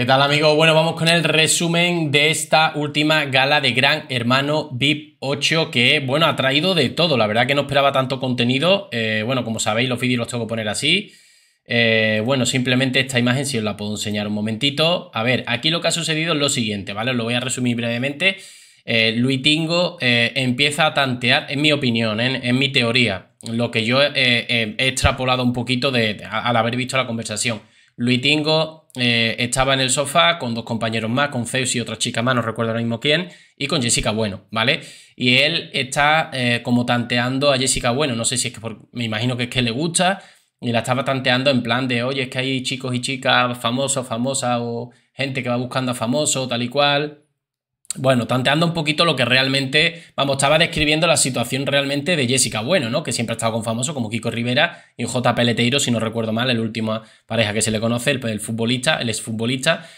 ¿Qué tal amigos? Bueno, vamos con el resumen de esta última gala de Gran Hermano VIP 8 que, bueno, ha traído de todo. La verdad que no esperaba tanto contenido. Eh, bueno, como sabéis, los vídeos los tengo que poner así. Eh, bueno, simplemente esta imagen, si os la puedo enseñar un momentito. A ver, aquí lo que ha sucedido es lo siguiente, ¿vale? Os lo voy a resumir brevemente. Eh, Luitingo eh, empieza a tantear, en mi opinión, en, en mi teoría, lo que yo he extrapolado un poquito de, al haber visto la conversación Luitingo eh, estaba en el sofá con dos compañeros más, con Zeus y otra chica más, no recuerdo ahora mismo quién, y con Jessica Bueno, ¿vale? Y él está eh, como tanteando a Jessica Bueno, no sé si es que me imagino que es que le gusta, y la estaba tanteando en plan de, oye, es que hay chicos y chicas famosos, famosas, o gente que va buscando a famosos, tal y cual bueno, tanteando un poquito lo que realmente, vamos, estaba describiendo la situación realmente de Jessica Bueno, ¿no? Que siempre ha estado con famosos como Kiko Rivera y J. Peleteiro, si no recuerdo mal, el última pareja que se le conoce, el, el futbolista, el exfutbolista.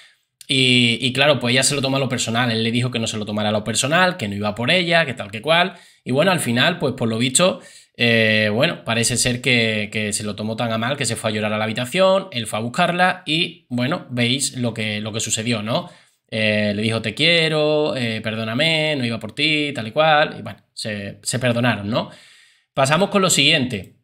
Y, y, claro, pues ella se lo toma a lo personal, él le dijo que no se lo tomara a lo personal, que no iba por ella, que tal que cual. Y bueno, al final, pues por lo visto, eh, bueno, parece ser que, que, se lo tomó tan a mal que se fue a llorar a la habitación, él fue a buscarla y bueno, veis lo que, lo que sucedió, ¿no? Eh, le dijo te quiero, eh, perdóname, no iba por ti, tal y cual, y bueno, se, perdonaron, ¿no? Pasamos con lo siguiente.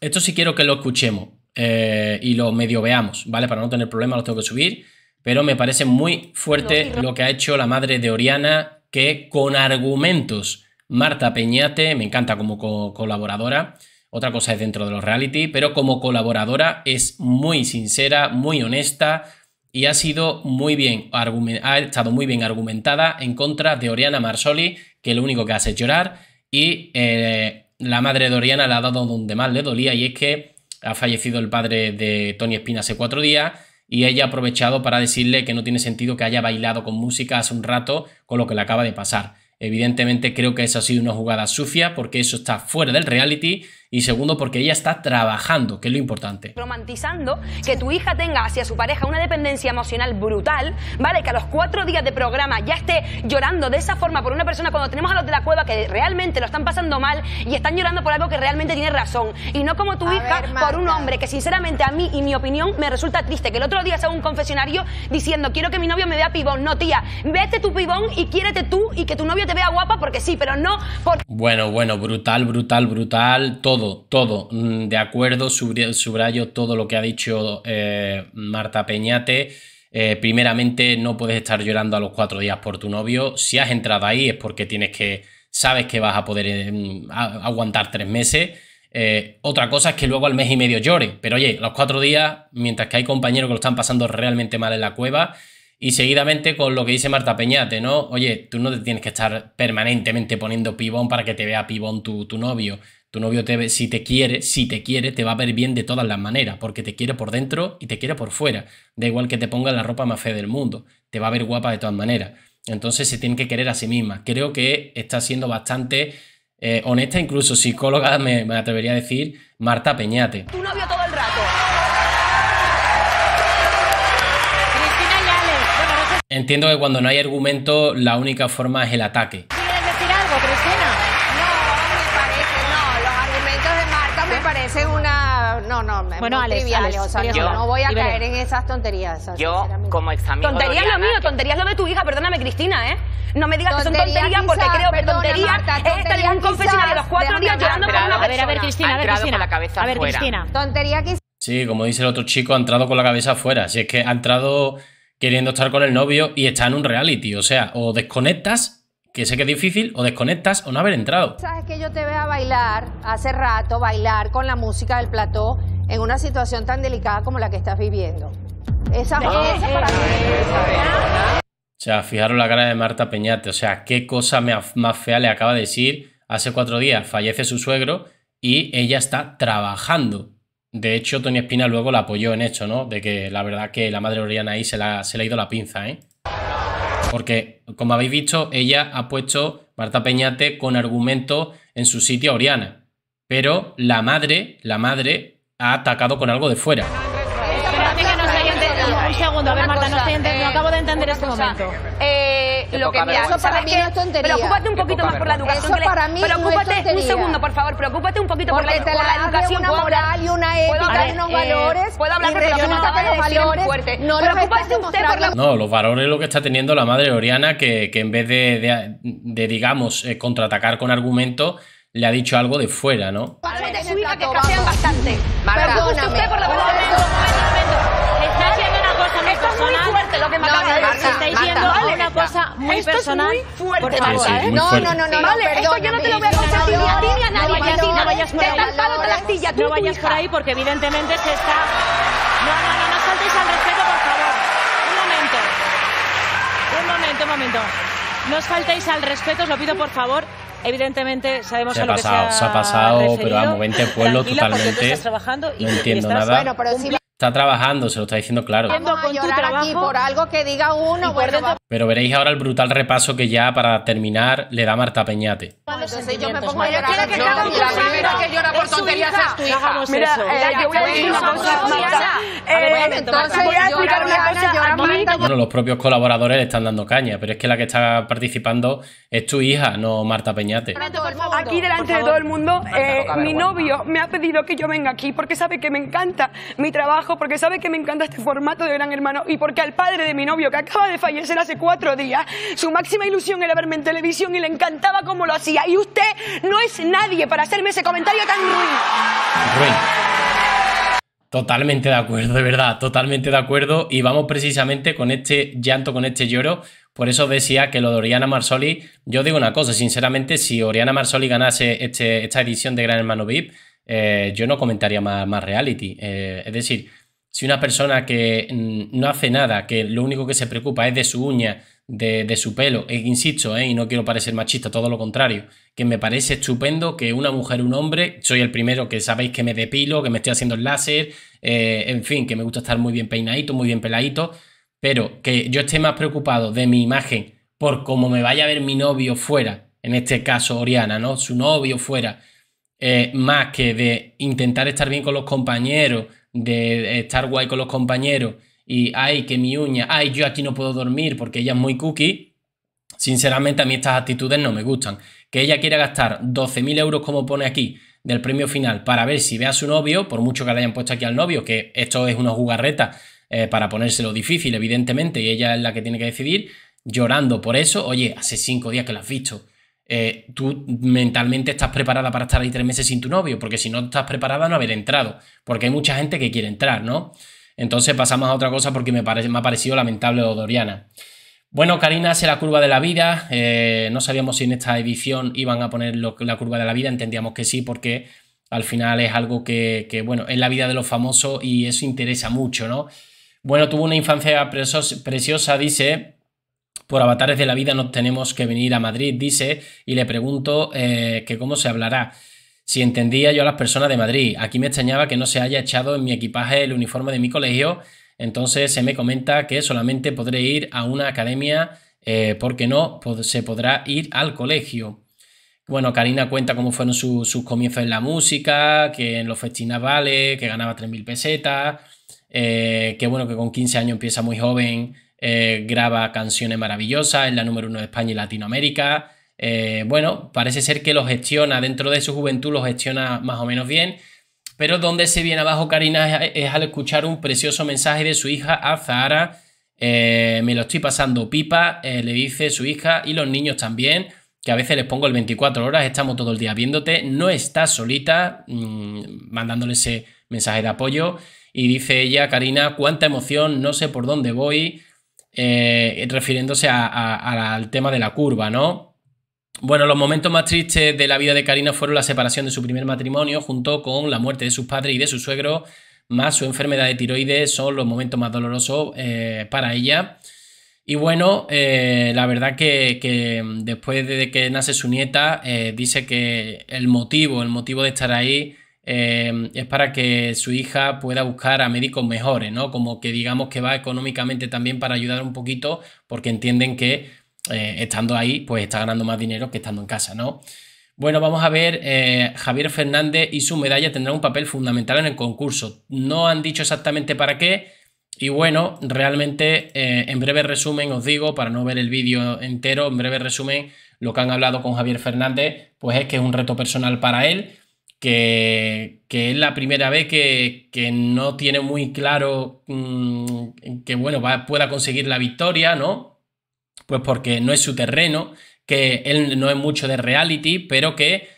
Esto sí quiero que lo escuchemos eh, y lo medio veamos, ¿vale? Para no tener problemas, lo tengo que subir. Pero me parece muy fuerte lo que ha hecho la madre de Oriana, que con argumentos, Marta Peñate, me encanta como colaboradora, otra cosa es dentro de los reality, pero como colaboradora es muy sincera, muy honesta, y ha sido muy bien, ha estado muy bien argumentada en contra de Oriana Marsoli, que lo único que hace es llorar, y eh, la madre de Oriana le ha dado donde más le dolía, y es que ha fallecido el padre de Tony Espina hace cuatro días, y ella ha aprovechado para decirle que no tiene sentido que haya bailado con música hace un rato con lo que le acaba de pasar. Evidentemente creo que eso ha sido una jugada sucia porque eso está fuera del reality y segundo porque ella está trabajando, que es lo importante. Romantizando que tu hija tenga hacia su pareja una dependencia emocional brutal, ¿vale? Que a los cuatro días de programa ya esté llorando de esa forma por una persona cuando tenemos a los de la cueva que realmente lo están pasando mal y están llorando por algo que realmente tiene razón. Y no como tu hija por un hombre que sinceramente a mí y mi opinión me resulta triste. Que el otro día sea un confesionario diciendo quiero que mi novio me vea pibón. No, tía, vete tu pibón y quiérete tú y que tu novio te vea guapa porque sí, pero no por... Bueno, bueno, brutal, brutal, brutal, todo todo, mm, de acuerdo, subrayo todo lo que ha dicho eh, Marta Peñate. Eh, primeramente, no puedes estar llorando a los cuatro días por tu novio. Si has entrado ahí es porque tienes que, sabes que vas a poder eh, mm, aguantar tres meses. otra cosa es que luego al mes y medio llore. Pero oye, los cuatro días, mientras que hay compañeros que lo están pasando realmente mal en la cueva. Y seguidamente con lo que dice Marta Peñate, ¿no? Oye, tú no te tienes que estar permanentemente poniendo pibón para que te vea pibón tu, tu novio. Tu novio, te, si te quiere, si te quiere, te va a ver bien de todas las maneras, porque te quiere por dentro y te quiere por fuera. Da igual que te ponga la ropa más fea del mundo, te va a ver guapa de todas maneras. Entonces se tiene que querer a sí misma. Creo que está siendo bastante eh, honesta, incluso psicóloga, me, atrevería a decir, Marta Peñate. Entiendo que cuando no hay argumento, la única forma es el ataque. no, no. Bueno, Alex, trivial, Alex, o sea, yo, no voy a caer en esas tonterías. yo, como examinador... Tonterías lo mío, tonterías lo de tu hija, perdóname, Cristina, ¿eh? No me digas que son tonterías porque creo que tonterías Marta, es estar en un confesionario los cuatro días llorando por una persona. A ver, a ver, Cristina, a ver, Cristina. a ver, Cristina. Tontería que. Sí, como dice el otro chico, ha entrado con la cabeza afuera. Si es que ha entrado queriendo estar con el novio y está en un reality. O sea, o desconectas que sé que es difícil, o desconectas o no haber entrado. Sabes que yo te veo a bailar hace rato, bailar con la música del plató en una situación tan delicada como la que estás viviendo. Esa es para mí. O sea, fijaros la cara de Marta Peñate, o sea, qué cosa más fea le acaba de decir. Hace cuatro días fallece su suegro y ella está trabajando. De hecho, Tony Espina luego la apoyó en esto, ¿no? De que la verdad que la madre Oriana ahí se le ha ido la pinza, ¿eh? Porque, como habéis visto, ella ha puesto Marta Peñate con argumento en su sitio Oriana. Pero la madre, la madre, ha atacado con algo de fuera. un segundo, a ver, Marta, no, estoy no acabo de entender este momento. Eh, lo que lo que para mí no es Preocúpate un poquito más por la educación. Eso para mí preocúpate, un segundo, por favor, preocúpate un poquito Porque por la, educación. Una moral y una ética y unos eh, valores. Puedo hablar de los valores fuerte. No preocúpate usted por la... No, los valores lo que está teniendo la madre Oriana que, que en vez de, de, digamos, eh, contraatacar con argumentos, le ha dicho algo de fuera, ¿no? Padre su hija que escasean bastante. Perdóname. usted por la personal. Muy fuerte lo que me acaba de decir. viendo diciendo vale, una cosa muy esto personal. Es muy fuerte, ¿eh? No, no, no, no. Vale, esto yo no te lo voy a consentir ni a ti ni a nadie. No, no, no vayas por ahí. Te No vayas por ahí porque evidentemente se está... No, no, no, no saltéis al respeto, por favor. Un momento. Un momento, un momento. No os faltéis al respeto, os lo pido por favor. Evidentemente sabemos se a lo pasado, que se ha, se ha pasado, referido. pero momento el pueblo Tranquila, totalmente. Tú estás trabajando y no entiendo estás, nada. Bueno, pero Está trabajando, se lo está diciendo claro. Vamos a llorar aquí por algo que diga uno. Bueno, pero veréis ahora el brutal repaso que ya para terminar le da Marta Peñate. Bueno, los propios colaboradores le están dando caña, pero es que la que está participando es tu hija, no Marta Peñate. Aquí delante de todo el mundo, eh, mi novio me ha pedido que yo venga aquí porque sabe que me encanta mi trabajo, porque sabe que me encanta este formato de Gran Hermano y porque al padre de mi novio que acaba de fallecer hace cuatro días. Su máxima ilusión era verme en televisión y le encantaba cómo lo hacía. Y usted no es nadie para hacerme ese comentario tan ruin. Ruin. Totalmente de acuerdo, de verdad, totalmente de acuerdo. Y vamos precisamente con este llanto, con este lloro. Por eso decía que lo de Oriana Marsoli, yo digo una cosa, sinceramente, si Oriana Marsoli ganase este, esta edición de Gran Hermano VIP, eh, yo no comentaría más, reality. Eh, es decir, si una persona que mm, no hace nada, que lo único que se preocupa es de su uña, de, su pelo, e insisto, eh, y no quiero parecer machista, todo lo contrario, que me parece estupendo que una mujer, un hombre, soy el primero que sabéis que me depilo, que me estoy haciendo el láser, eh, en fin, que me gusta estar muy bien peinadito, muy bien peladito, pero que yo esté más preocupado de mi imagen por cómo me vaya a ver mi novio fuera, en este caso Oriana, ¿no? Su novio fuera, eh, más que de intentar estar bien con los compañeros, de estar guay con los compañeros y, ay, que mi uña, ay, yo aquí no puedo dormir porque ella es muy cookie, sinceramente a mí estas actitudes no me gustan. Que ella quiera gastar 12.000 euros como pone aquí del premio final para ver si ve a su novio, por mucho que le hayan puesto aquí al novio, que esto es una jugarreta eh, para ponérselo difícil, evidentemente, y ella es la que tiene que decidir, llorando por eso, oye, hace cinco días que la has visto, eh, tú mentalmente estás preparada para estar ahí tres meses sin tu novio, porque si no estás preparada no haber entrado, porque hay mucha gente que quiere entrar, ¿no? Entonces pasamos a otra cosa porque me, me ha parecido lamentable lo Doriana. Bueno, Karina hace la curva de la vida. Eh, no sabíamos si en esta edición iban a poner la curva de la vida, entendíamos que sí, porque al final es algo que, que, bueno, es la vida de los famosos y eso interesa mucho, ¿no? Bueno, tuvo una infancia preciosa, dice por avatares de la vida no tenemos que venir a Madrid, dice, y le pregunto eh, que cómo se hablará. Si entendía yo a las personas de Madrid, aquí me extrañaba que no se haya echado en mi equipaje el uniforme de mi colegio, entonces se me comenta que solamente podré ir a una academia eh, porque no se podrá ir al colegio. Bueno, Karina cuenta cómo fueron sus, comienzos en la música, que en los vale, que ganaba 3.000 pesetas, eh, que bueno, que con 15 años empieza muy joven eh, graba canciones maravillosas, es la número uno de España y Latinoamérica. Eh, bueno, parece ser que lo gestiona, dentro de su juventud lo gestiona más o menos bien, pero donde se viene abajo Karina es, al escuchar un precioso mensaje de su hija a Zahara, eh, me lo estoy pasando pipa, le dice su hija y los niños también, que a veces les pongo el 24 horas, estamos todo el día viéndote, no está solita, mm, mandándole ese mensaje de apoyo. Y dice ella, Karina, cuánta emoción, no sé por dónde voy, eh, refiriéndose al tema de la curva, ¿no? Bueno, los momentos más tristes de la vida de Karina fueron la separación de su primer matrimonio junto con la muerte de sus padres y de su suegro, más su enfermedad de tiroides son los momentos más dolorosos eh, para ella. Y bueno, eh, la verdad que, después de que nace su nieta, dice que el motivo, el motivo de estar ahí Em, es para que su hija pueda buscar a médicos mejores, ¿no? Como que digamos que va económicamente también para ayudar un poquito, porque entienden que eh, estando ahí, pues está ganando más dinero que estando en casa, ¿no? Bueno, vamos a ver, eh, Javier Fernández y su medalla tendrán un papel fundamental en el concurso. No han dicho exactamente para qué. Y bueno, realmente eh, en breve resumen os digo, para no ver el vídeo entero, en breve resumen lo que han hablado con Javier Fernández, pues es que es un reto personal para él, que, que, es la primera vez que, no tiene muy claro mm, que bueno, pueda conseguir la victoria, ¿no? Pues porque no es su terreno, que él no es mucho de reality, pero que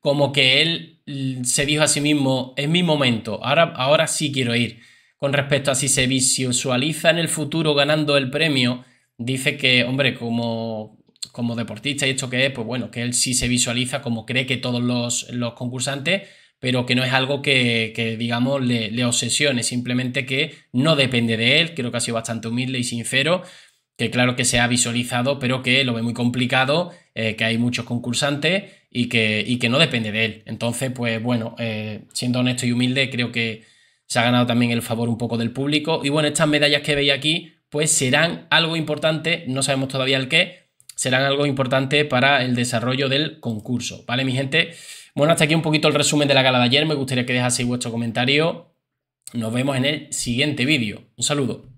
como que él mm, se dijo a sí mismo, es mi momento, ahora, ahora sí quiero ir. Con respecto a si se visualiza en el futuro ganando el premio, dice que, hombre, como como deportista y esto que es, pues bueno, que él sí se visualiza como cree que todos los, concursantes, pero que no es algo que, digamos, le, obsesione, simplemente que no depende de él, creo que ha sido bastante humilde y sincero, que claro que se ha visualizado, pero que lo ve muy complicado, eh, que hay muchos concursantes y que, que no depende de él. Entonces, pues bueno, eh, siendo honesto y humilde, creo que se ha ganado también el favor un poco del público. Y bueno, estas medallas que veis aquí, pues serán algo importante, no sabemos todavía el qué, serán algo importante para el desarrollo del concurso. ¿Vale, mi gente? Bueno, hasta aquí un poquito el resumen de la gala de ayer. Me gustaría que dejaseis vuestro comentario. Nos vemos en el siguiente vídeo. Un saludo.